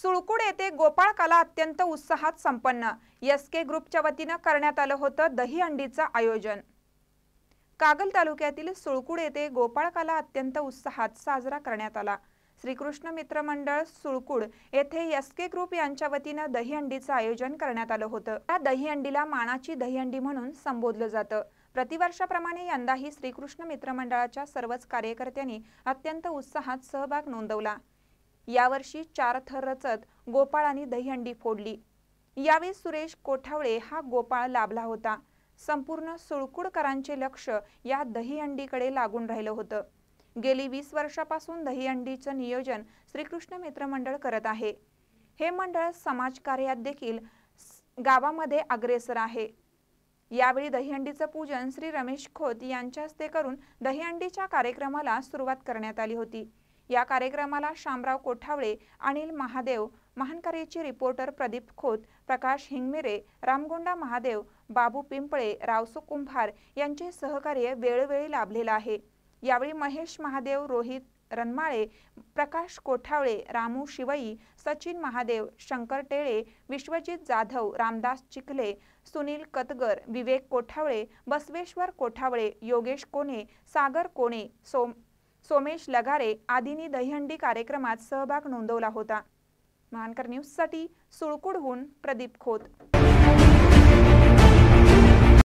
सुळकुड येथे गोपाळ कला अत्यंत उत्साहात संपन्न एस के ग्रुपच्या वतीनं करण्यात आलं होतं दहीहंडीचं आयोजन कागल तालुक्यातील सुळकुड येथे गोपाळ कला अत्यंत उत्साहात साजरा करण्यात आला श्रीकृष्ण मित्र मंडळ सुळकुड येथे एस के ग्रुप यांच्या वतीनं दहीहंडीचं आयोजन करण्यात आलं होतं या दहीहंडीला मानाची दहीहंडी म्हणून संबोधलं जातं प्रतिवर्षाप्रमाणे यंदाही श्रीकृष्ण मित्रमंडळाच्या सर्वच कार्यकर्त्यांनी अत्यंत उत्साहात सहभाग नोंदवला यावर्षी चार थर रचत गोपाळ आणि दहीहंडी फोडली यावेळी सुरेश कोठावळे हा गोपाळ लाभला होता संपूर्ण सुळकुडकरांचे लक्ष या दहीहंडीकडे लागून राहिलं होतं गेली वीस वर्षापासून दहीहंडीचं नियोजन श्रीकृष्ण मित्र मंडळ करत आहे हे मंडळ समाजकार्यात देखील गावामध्ये अग्रेसर आहे यावेळी दहीहंडीचं पूजन श्री रमेश खोत यांच्या हस्ते करून दहीहंडीच्या कार्यक्रमाला सुरुवात करण्यात आली होती या कार्यक्रमाला शामराव कोठावळे अनिल महादेव महानकरीचे रिपोर्टर प्रदीप खोत प्रकाश हिंगमिरे रामगोंडा महादेव बाबू पिंपळे रावसू कुंभार यांचे सहकार्य वेळोवेळी लाभलेलं आहे यावेळी महेश महादेव रोहित रनमाळे प्रकाश कोठावळे रामू शिवई सचिन महादेव शंकर टेळे विश्वजित जाधव रामदास चिखले सुनील कतगर विवेक कोठावळे बसवेश्वर कोठावळे योगेश कोणे सागर कोणे सोम सोमेश लगारे आदींनी दहीहंडी कार्यक्रमात सहभाग नोंदवला होता महानकर न्यूजसाठी सुळकुडहून प्रदीप खोत